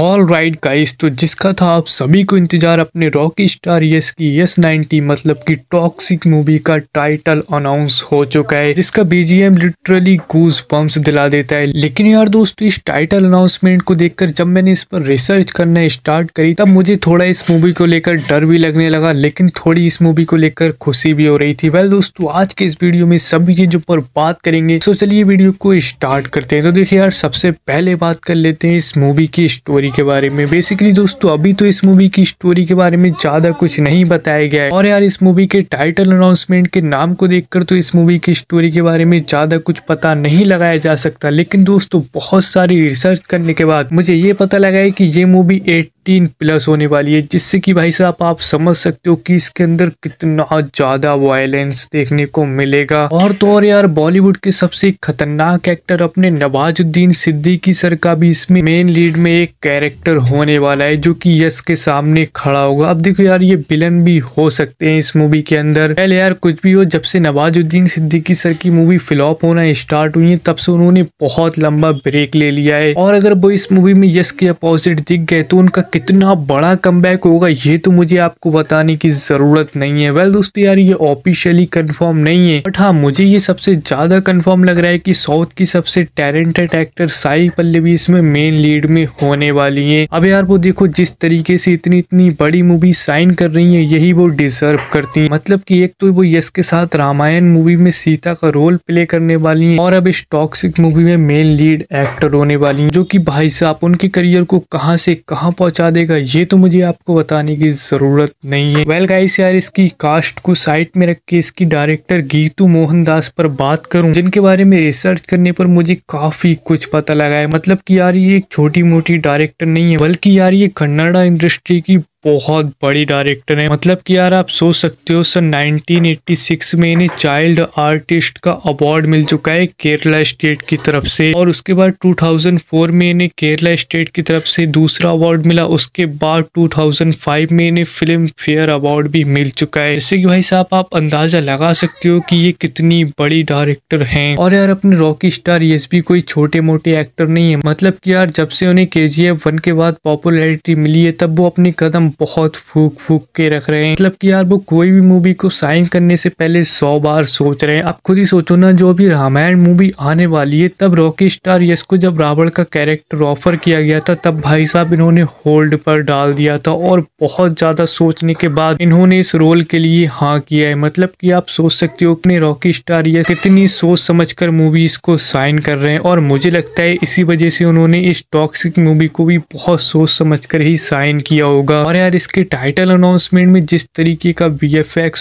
all right guys तो जिसका था आप सभी को इंतजार अपने रॉकी स्टार यस की यस नाइनटी मतलब कि टॉक्सिक मूवी का टाइटल अनाउंस हो चुका है जिसका बीजीएम लिटरली गूज बम्स दिला देता है लेकिन यार दोस्तों इस टाइटल अनाउंसमेंट को देखकर जब मैंने इस पर रिसर्च करना स्टार्ट करी तब मुझे थोड़ा इस मूवी को लेकर डर भी लगने लगा लेकिन थोड़ी इस मूवी को लेकर खुशी भी हो रही थी वेल दोस्तों आज के इस वीडियो में सभी चीजों पर बात करेंगे तो चलिए वीडियो को स्टार्ट करते हैं तो देखिये यार सबसे पहले बात कर लेते हैं इस मूवी की स्टोरी मूवी के बारे में बेसिकली दोस्तों अभी तो इस मूवी की स्टोरी के बारे में ज्यादा कुछ नहीं बताया गया है और यार इस मूवी के टाइटल अनाउंसमेंट के नाम को देखकर तो इस मूवी की स्टोरी के बारे में ज्यादा कुछ पता नहीं लगाया जा सकता लेकिन दोस्तों बहुत सारी रिसर्च करने के बाद मुझे ये पता लगा है की ये मूवी एट फिफ्टीन प्लस होने वाली है जिससे कि भाई साहब आप समझ सकते हो कि इसके अंदर कितना ज़्यादा वायलेंस देखने को मिलेगा और तो और यार बॉलीवुड के सबसे खतरनाक एक्टर अपने नवाजुद्दीन सिद्दीकी सर का भी इसमें मेन लीड में एक कैरेक्टर होने वाला है जो कि यश के सामने खड़ा होगा अब देखो यार ये विलन भी हो सकते हैं इस मूवी के अंदर पहले यार कुछ भी हो जब से नवाजुद्दीन सिद्दीकी सर की मूवी फ्लॉप होना स्टार्ट हुई है तब से उन्होंने बहुत लंबा ब्रेक ले लिया है और अगर वो इस मूवी में यश के अपोजिट दिख गए तो उनका कितना बड़ा कम होगा ये तो मुझे आपको बताने की ज़रूरत नहीं है वेल दोस्तों यार ये ऑफिशियली कंफर्म नहीं है बट हाँ मुझे ये सबसे ज़्यादा कंफर्म लग रहा है कि साउथ की सबसे टैलेंटेड एक्टर साई पल्लवी इसमें मेन लीड में होने वाली है अब यार वो देखो जिस तरीके से इतनी इतनी बड़ी मूवी साइन कर रही है यही वो डिजर्व करती है मतलब की एक तो वो यश के साथ रामायण मूवी में सीता का रोल प्ले करने वाली है और अब इस टॉक्सिक मूवी में मेन लीड एक्टर होने वाली है जो की भाई साहब उनके करियर को कहा से कहा पहुंचा बता देगा ये तो मुझे आपको बताने की ज़रूरत नहीं है वेल गाइस यार इसकी कास्ट को साइड में रख के इसकी डायरेक्टर गीतू मोहनदास पर बात करूं जिनके बारे में रिसर्च करने पर मुझे काफ़ी कुछ पता लगा है मतलब कि यार ये एक छोटी मोटी डायरेक्टर नहीं है बल्कि यार ये कन्नाडा इंडस्ट्री की बहुत बड़ी डायरेक्टर है मतलब कि यार आप सोच सकते हो सर 1986 में इन्हें चाइल्ड आर्टिस्ट का अवार्ड मिल चुका है केरला स्टेट की तरफ से और उसके बाद 2004 में इन्हें केरला स्टेट की तरफ से दूसरा अवार्ड मिला उसके बाद 2005 में इन्हें फिल्म फेयर अवार्ड भी मिल चुका है जैसे कि भाई साहब आप अंदाजा लगा सकते हो कि ये कितनी बड़ी डायरेक्टर है और यार अपने रॉकी स्टार ये भी कोई छोटे मोटे एक्टर नहीं है मतलब की यार जब से उन्हें के जी के बाद पॉपुलरिटी मिली है तब वो अपने कदम बहुत फूक फूक के रख रहे हैं मतलब कि यार वो कोई भी मूवी को साइन करने से पहले सौ बार सोच रहे हैं आप खुद ही सोचो ना जो अभी रामायण मूवी आने वाली है तब रॉकी स्टार यश को जब रावण का कैरेक्टर ऑफर किया गया था तब भाई साहब इन्होंने होल्ड पर डाल दिया था और बहुत ज्यादा सोचने के बाद इन्होंने इस रोल के लिए हाँ किया है मतलब कि आप सोच सकते हो अपने रॉकी स्टार ये कितनी सोच समझ कर मूवीज को साइन कर रहे हैं और मुझे लगता है इसी वजह से उन्होंने इस टॉक्सिक मूवी को भी बहुत सोच समझ कर ही साइन किया होगा और यार इसके टाइटल अनाउंसमेंट में जिस तरीके का बी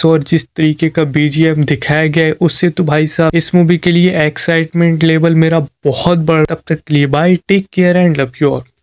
और जिस तरीके का बीजीएम दिखाया गया है उससे तो भाई साहब इस मूवी के लिए एक्साइटमेंट लेवल मेरा बहुत बड़ा तब तक लिए bye take care and love you all